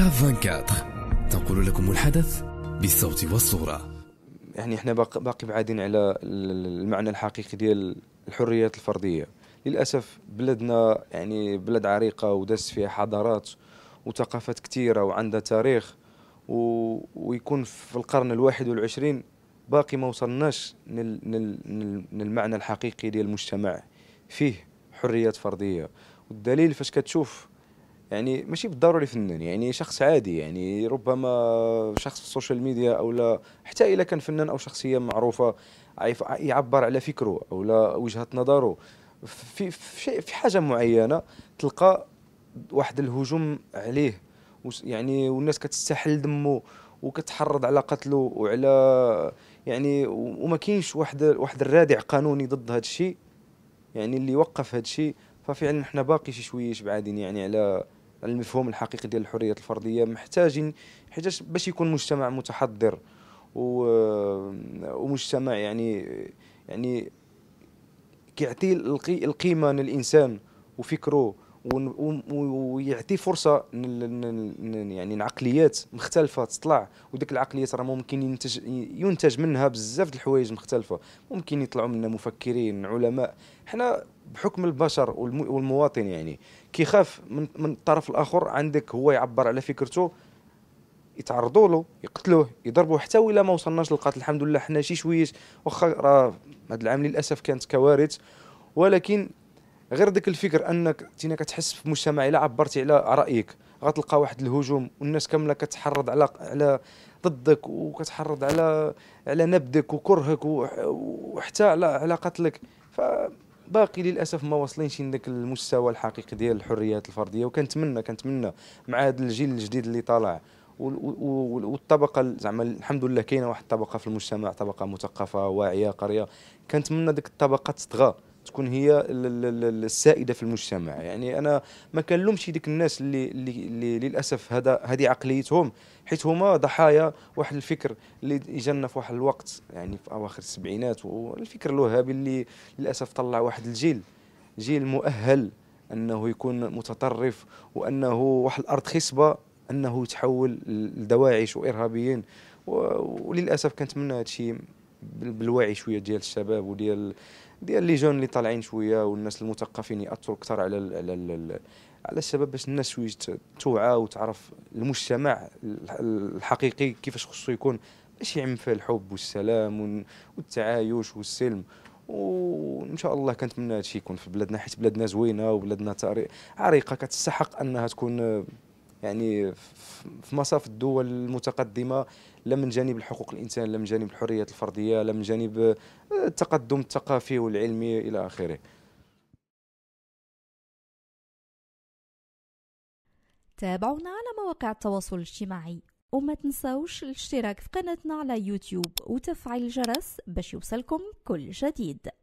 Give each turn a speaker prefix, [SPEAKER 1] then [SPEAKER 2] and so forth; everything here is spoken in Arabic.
[SPEAKER 1] كاب 24 تنقل لكم الحدث بالصوت والصورة يعني احنا باقي بعادين على المعنى الحقيقي ديال الحريات الفردية للأسف بلدنا يعني بلد عريقة ودس فيها حضارات وثقافات كثيرة وعندها تاريخ و... ويكون في القرن الواحد والعشرين باقي ما وصلناش نل... نل... للمعنى الحقيقي ديال المجتمع فيه حريات فردية والدليل فاش كتشوف يعني ماشي بالضروري فنان يعني شخص عادي يعني ربما شخص في السوشيال ميديا او لا حتى الا كان فنان او شخصيه معروفه يعبر على فكره او لا وجهه نظره في في, في حاجه معينه تلقى واحد الهجوم عليه يعني والناس كتستحل دمه وكتحرض على قتله وعلى يعني وما كاينش واحد واحد الرادع قانوني ضد هذا الشيء يعني اللي يوقف هذا الشيء ففعلا حنا باقي شي شويه بعادين يعني على المفهوم الحقيقي ديال الحريه الفرديه محتاجين حيت باش يكون مجتمع متحضر آه، ومجتمع يعني يعني كيعطي القيمه للانسان وفكره ويعطي فرصه يعني لعقليات مختلفه تطلع وديك العقليات راه ممكن ينتج ينتج منها بزاف د الحوايج مختلفه ممكن يطلعوا منها مفكرين علماء حنا بحكم البشر والمواطن يعني كيخاف من, من الطرف الاخر عندك هو يعبر على فكرته يتعرضوا له يقتلوه يضربوه حتى ولا ما وصلناش للقتل الحمد لله حنا شي شويه واخا راه هذا العام للاسف كانت كوارث ولكن غير داك الفكر انك تينا كتحس في المجتمع الا عبرتي على رايك غتلقى واحد الهجوم والناس كامله كتحرض على على ضدك وكتحرض على على نبذك وكرهك وحتى على على قتلك فباقي للاسف ما واصلينش لذاك المستوى الحقيقي ديال الحريات الفرديه وكنتمنى كنتمنى مع هذا الجيل الجديد اللي طالع والطبقه زعما الحمد لله كاينه واحد الطبقه في المجتمع طبقه مثقفه واعيه قريه كنتمنى ديك الطبقه تتغى تكون هي السائده في المجتمع يعني انا ما كنلومش ديك الناس اللي اللي للاسف هذا هذه عقليتهم حيت هما ضحايا واحد الفكر اللي جانا في واحد الوقت يعني في اواخر السبعينات والفكر الوهابي اللي للاسف طلع واحد الجيل جيل مؤهل انه يكون متطرف وانه واحد الارض خصبه انه يتحول لدواعش وارهابيين وللاسف كنتمنى هذا الشيء بالوعي شويه ديال الشباب وديال ديال لي جون اللي طالعين شويه والناس المثقفين ياثروا اكثر على الـ على الـ على الشباب باش الناس شويه توعى وتعرف المجتمع الحقيقي كيفاش خصو يكون باش يعم فيه الحب والسلام والتعايش والسلم وان شاء الله كنتمنى هادشي يكون في بلادنا حيت بلادنا زوينه وبلادنا عريقه كتستحق انها تكون يعني في مصاف الدول المتقدمه لا من جانب الحقوق الانسان لا من جانب الحريات الفرديه لا من جانب آه، التقدم الثقافي والعلمي الى اخره تابعونا على مواقع التواصل الاجتماعي وما تنساوش الاشتراك في قناتنا على يوتيوب وتفعيل الجرس باش يوصلكم كل جديد